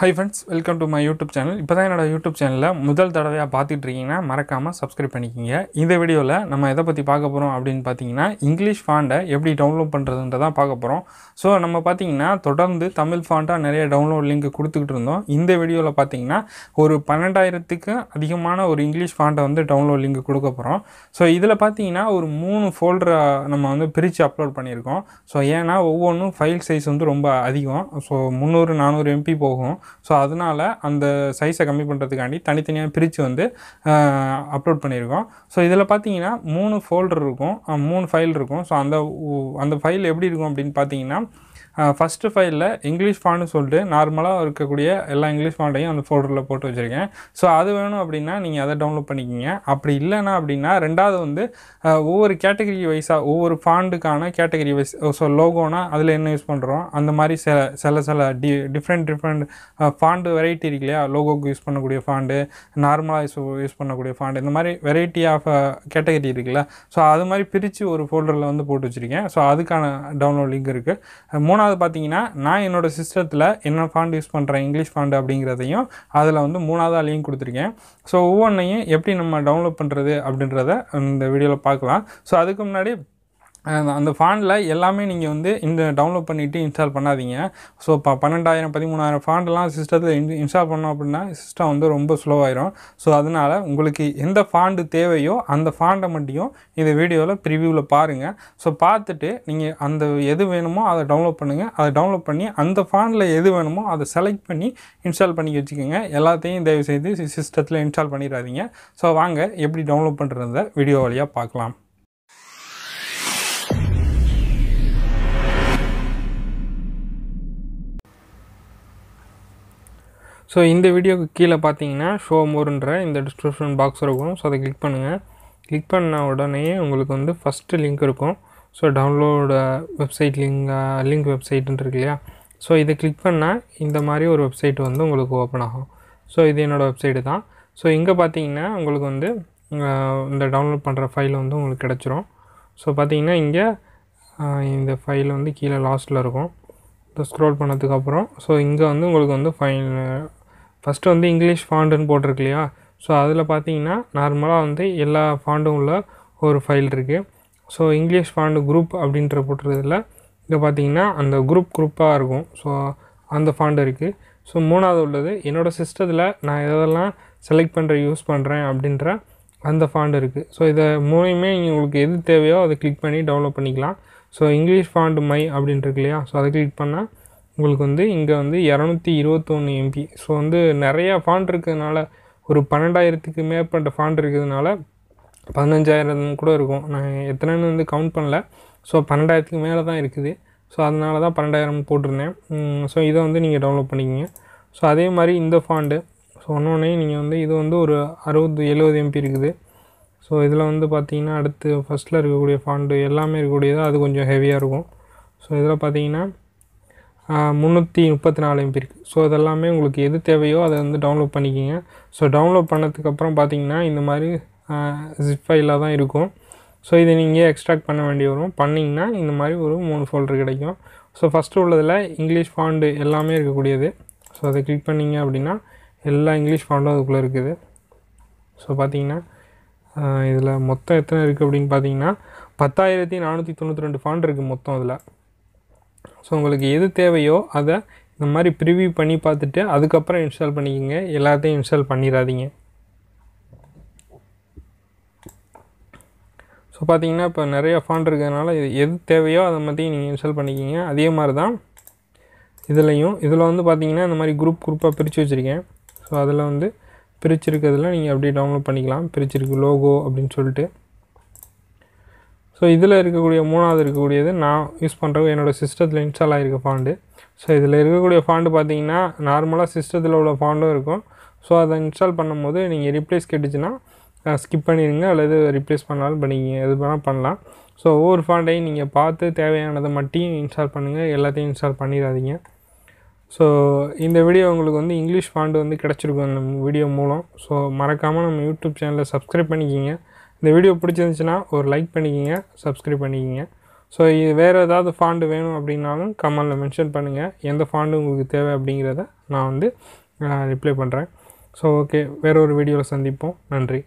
high friends welcome to my YouTube channel இப்போ தான் என்னோடய யூடியூப் சேனலில் முதல் தடவையாக பார்த்துட்டு இருக்கீங்கன்னா மறக்காமல் சப்ஸ்கிரைப் பண்ணிக்கிங்க இந்த வீடியோவில் நம்ம எதை பற்றி பார்க்க போகிறோம் அப்படின்னு பார்த்தீங்கன்னா இங்கிலீஷ் ஃபாண்டை எப்படி டவுன்லோட் பண்ணுறதுன்றதான் பார்க்க போகிறோம் ஸோ நம்ம பார்த்தீங்கன்னா தொடர்ந்து தமிழ் ஃபாண்டாக நிறைய டவுன்லோட் லிங்க் கொடுத்துக்கிட்டு இருந்தோம் இந்த வீடியோவில் பார்த்தீங்கன்னா ஒரு பன்னெண்டாயிரத்துக்கு அதிகமான ஒரு இங்கிலீஷ் ஃபாண்டை வந்து டவுன்லோட் லிங்க் கொடுக்க போகிறோம் ஸோ இதில் பார்த்தீங்கன்னா ஒரு மூணு ஃபோல்டரை நம்ம வந்து பிரித்து அப்லோட் பண்ணியிருக்கோம் ஸோ ஏன்னா ஒவ்வொன்றும் ஃபைல் சைஸ் வந்து ரொம்ப அதிகம் ஸோ முந்நூறு நானூறு எம்பி போகும் ஸோ அதனால் அந்த சைஸை கம்மி பண்ணுறதுக்காண்டி தனித்தனியாக பிரித்து வந்து அப்லோட் பண்ணியிருக்கோம் ஸோ இதில் பார்த்தீங்கன்னா மூணு ஃபோல்டர் இருக்கும் மூணு ஃபைல் இருக்கும் ஸோ அந்த அந்த ஃபைல் எப்படி இருக்கும் அப்படின்னு பார்த்தீங்கன்னா ஃபஸ்ட்டு ஃபைலில் இங்கிலீஷ் ஃபாண்ட்னு சொல்லிட்டு நார்மலாக இருக்கக்கூடிய எல்லா இங்கிலீஷ் ஃபாண்ட்டையும் அந்த ஃபோல்டரில் போட்டு வச்சுருக்கேன் ஸோ அது வேணும் அப்படின்னா நீங்கள் அதை டவுன்லோட் பண்ணிக்கிங்க அப்படி இல்லைனா அப்படின்னா ரெண்டாவது வந்து ஒவ்வொரு கேட்டகரி வைஸாக ஒவ்வொரு ஃபாண்டுக்கான கேட்டகரி வைஸ் ஸோ லோகோனா அதில் என்ன யூஸ் பண்ணுறோம் அந்த மாதிரி சில சில சில டி டிஃப்ரெண்ட் டிஃப்ரெண்ட் ஃபாண்டு வெரைட்டி இருக்கு இல்லையா லோகோக்கு யூஸ் பண்ணக்கூடிய ஃபாண்டு நார்மலாக யூஸ் யூஸ் பண்ணக்கூடிய ஃபாண்டு இந்த மாதிரி வெரைட்டி ஆஃப் கேட்டகரி இருக்குல்ல ஸோ அது மாதிரி பிரித்து ஒரு ஃபோல்டரில் வந்து போட்டு வச்சுருக்கேன் ஸோ அதுக்கான டவுன்லோட் லிங்க் இருக்குது மூணாவது மூணாவது பார்த்தீங்கன்னா நான் என்னோடய சிஸ்டத்தில் என்ன ஃபாண்ட் யூஸ் பண்ணுறேன் இங்கிலீஷ் ஃபாண்ட் அப்படிங்கிறதையும் அதில் வந்து மூணாவது அலையும் கொடுத்துருக்கேன் ஸோ ஒவ்வொன்றையும் எப்படி நம்ம டவுன்லோட் பண்ணுறது அப்படின்றத இந்த வீடியோவில் பார்க்கலாம் ஸோ அதுக்கு முன்னாடி அந்த ஃபாண்டில் எல்லாமே நீங்கள் வந்து இந்த டவுன்லோட் பண்ணிவிட்டு இன்ஸ்டால் பண்ணாதீங்க ஸோ இப்போ பன்னெண்டாயிரம் பதிமூணாயிரம் ஃபாண்டெலாம் சிஸ்டத்தில் இன் இன்ஸ்டால் பண்ணோம் அப்படின்னா சிஸ்டம் வந்து ரொம்ப ஸ்லோவாயிரும் ஸோ அதனால் உங்களுக்கு எந்த ஃபாண்டு தேவையோ அந்த ஃபாண்டை மட்டும் இந்த வீடியோவில் ப்ரிவியூவில் பாருங்கள் ஸோ பார்த்துட்டு நீங்கள் அந்த எது வேணுமோ அதை டவுன்லோட் பண்ணுங்கள் அதை டவுன்லோட் பண்ணி அந்த ஃபாண்டில் எது வேணுமோ அதை செலக்ட் பண்ணி இன்ஸ்டால் பண்ணி வச்சுக்கோங்க எல்லாத்தையும் தயவுசெய்து சிஸ்டத்தில் இன்ஸ்டால் பண்ணிடாதீங்க ஸோ வாங்க எப்படி டவுன்லோட் பண்ணுறத வீடியோ வழியாக பார்க்கலாம் ஸோ இந்த வீடியோக்கு கீழே பார்த்தீங்கன்னா ஷோ மோருன்ற இந்த டிஸ்கிரிப்ஷன் பாக்ஸ் இருக்கும் ஸோ அதை கிளிக் பண்ணுங்கள் கிளிக் பண்ண உடனே உங்களுக்கு வந்து ஃபஸ்ட்டு லிங்க் இருக்கும் so download website link link வெப்சைட்டுன்னு இருக்கு இல்லையா ஸோ இதை கிளிக் பண்ணால் இந்த மாதிரி ஒரு வெப்சைட் வந்து உங்களுக்கு ஓப்பன் ஆகும் ஸோ இது என்னோடய வெப்சைட்டு தான் ஸோ இங்கே பார்த்தீங்கன்னா உங்களுக்கு வந்து uh, இந்த டவுன்லோட் பண்ணுற ஃபைல் வந்து உங்களுக்கு கிடச்சிரும் ஸோ பார்த்தீங்கன்னா இங்கே uh, இந்த ஃபைல் வந்து கீழே லாஸ்ட்டில் இருக்கும் ஸோ ஸ்க்ரோல் பண்ணதுக்கப்புறம் ஸோ இங்கே வந்து உங்களுக்கு வந்து ஃபைல் ஃபஸ்ட்டு வந்து இங்கிலீஷ் ஃபாண்டுன்னு போட்டிருக்கு இல்லையா ஸோ அதில் பார்த்தீங்கன்னா நார்மலாக வந்து எல்லா ஃபாண்டும் உள்ள ஒரு ஃபைல் இருக்குது ஸோ இங்கிலீஷ் ஃபாண்டு குரூப் அப்படின்ற போட்டுறதில் இங்கே பார்த்தீங்கன்னா அந்த குரூப் குரூப்பாக இருக்கும் ஸோ அந்த ஃபாண்டு இருக்குது ஸோ மூணாவது உள்ளது என்னோடய சிஸ்டத்தில் நான் எதெல்லாம் செலக்ட் பண்ணுற யூஸ் பண்ணுறேன் அப்படின்ற அந்த ஃபாண்டு இருக்குது ஸோ இதை மூலியமே உங்களுக்கு எது தேவையோ அதை கிளிக் பண்ணி டவுன்லோட் பண்ணிக்கலாம் ஸோ இங்கிலீஷ் ஃபாண்டு மை அப்படின்ட்டுருக்கு இல்லையா ஸோ அதை கிளிக் பண்ணால் உங்களுக்கு வந்து இங்கே வந்து இரநூத்தி இருபத்தொன்று எம்பி ஸோ வந்து நிறையா ஃபாண்ட் இருக்கிறதுனால ஒரு பன்னெண்டாயிரத்துக்கு மேற்பட்ட ஃபாண்ட் இருக்கிறதுனால பதினஞ்சாயிரம் கூட இருக்கும் நான் எத்தனைன்னு வந்து கவுண்ட் பண்ணல ஸோ பன்னெண்டாயிரத்துக்கு மேலே தான் இருக்குது ஸோ அதனால தான் பன்னெண்டாயிரம் போட்டிருந்தேன் ஸோ இதை வந்து நீங்கள் டவுன்லோட் பண்ணிக்கிங்க ஸோ அதே மாதிரி இந்த ஃபாண்டு ஸோ ஒன்றொன்னே நீங்கள் வந்து இது வந்து ஒரு அறுபது எழுபது எம்பி இருக்குது ஸோ இதில் வந்து பார்த்தீங்கன்னா அடுத்து ஃபஸ்ட்டில் இருக்கக்கூடிய ஃபாண்டு எல்லாமே இருக்கக்கூடியது அது கொஞ்சம் ஹெவியாக இருக்கும் ஸோ இதில் பார்த்தீங்கன்னா முந்நூற்றி முப்பத்தி நாலு எம்பி இருக்குது ஸோ அதெல்லாமே உங்களுக்கு எது தேவையோ அதை வந்து டவுன்லோட் பண்ணிக்கிங்க ஸோ டவுன்லோட் பண்ணதுக்கப்புறம் பார்த்தீங்கன்னா இந்த மாதிரி ஜிப் ஃபைலாக தான் இருக்கும் ஸோ இதை நீங்கள் எக்ஸ்ட்ராக்ட் பண்ண வேண்டி வரும் பண்ணிங்கன்னா இந்த மாதிரி ஒரு மூணு ஃபோல்டர் கிடைக்கும் ஸோ ஃபஸ்ட்டு உள்ளதில் இங்கிலீஷ் ஃபாண்டு எல்லாமே இருக்கக்கூடியது ஸோ அதை கிளிக் பண்ணிங்க அப்படின்னா எல்லா இங்கிலீஷ் ஃபாண்டும் அதுக்குள்ளே இருக்குது ஸோ பார்த்தீங்கன்னா இதில் மொத்தம் எத்தனை இருக்குது அப்படின்னு பார்த்தீங்கன்னா பத்தாயிரத்தி நானூற்றி தொண்ணூற்றி ரெண்டு ஃபாண்ட் இருக்குது மொத்தம் அதில் ஸோ உங்களுக்கு எது தேவையோ அதை இந்த மாதிரி ப்ரிவியூ பண்ணி பார்த்துட்டு அதுக்கப்புறம் இன்ஸ்டால் பண்ணிக்கோங்க எல்லாத்தையும் இன்ஸ்டால் பண்ணிடாதீங்க ஸோ பார்த்தீங்கன்னா இப்போ நிறைய ஃபாண்ட் இருக்கிறதுனால இது எது தேவையோ அதை மாதிரி நீங்கள் இன்ஸ்டால் பண்ணிக்கிங்க அதே மாதிரி தான் இதுலேயும் இதில் வந்து பார்த்தீங்கன்னா இந்த மாதிரி குரூப் குரூப்பாக பிரித்து வச்சுருக்கேன் ஸோ அதில் வந்து பிரிச்சிருக்கிறதுல நீங்கள் அப்படியே டவுன்லோட் பண்ணிக்கலாம் பிரிச்சிருக்கு லோகோ அப்படின்னு சொல்லிட்டு ஸோ இதில் இருக்கக்கூடிய மூணாவது இருக்கக்கூடியது நான் யூஸ் பண்ணுறது என்னோடய சிஸ்டத்தில் இன்ஸ்டால் ஆகிருக்க ஃபாண்டு ஸோ இதில் இருக்கக்கூடிய ஃபாண்டு பார்த்தீங்கன்னா நார்மலாக சிஸ்டத்தில் உள்ள ஃபாண்டும் இருக்கும் ஸோ அதை இன்ஸ்டால் பண்ணும்போது நீங்கள் ரிப்ளேஸ் கேட்டுச்சுன்னா ஸ்கிப் பண்ணிடுங்க அல்லது ரிப்ளேஸ் பண்ணாலும் பண்ணிக்கிங்க எது வேணால் பண்ணலாம் ஸோ ஒவ்வொரு ஃபாண்டையும் நீங்கள் பார்த்து தேவையானதை மட்டும் இன்ஸ்டால் பண்ணுங்கள் எல்லாத்தையும் இன்ஸ்டால் பண்ணிடாதீங்க ஸோ இந்த வீடியோ உங்களுக்கு வந்து இங்கிலீஷ் ஃபாண்டு வந்து கிடச்சிருக்கும் இந்த வீடியோ மூலம் ஸோ மறக்காமல் நம்ம யூடியூப் சேனலை சப்ஸ்கிரைப் பண்ணிக்கிங்க இந்த வீடியோ பிடிச்சிருந்துச்சுன்னா ஒரு லைக் பண்ணிக்கிங்க சப்ஸ்கிரைப் பண்ணிக்கிங்க ஸோ இது வேறு ஏதாவது ஃபாண்டு வேணும் அப்படின்னாலும் கமெண்டில் மென்ஷன் பண்ணுங்கள் எந்த ஃபாண்டு உங்களுக்கு தேவை அப்படிங்கிறத நான் வந்து ரிப்ளை பண்ணுறேன் ஸோ ஓகே வேறு ஒரு வீடியோவில் சந்திப்போம் நன்றி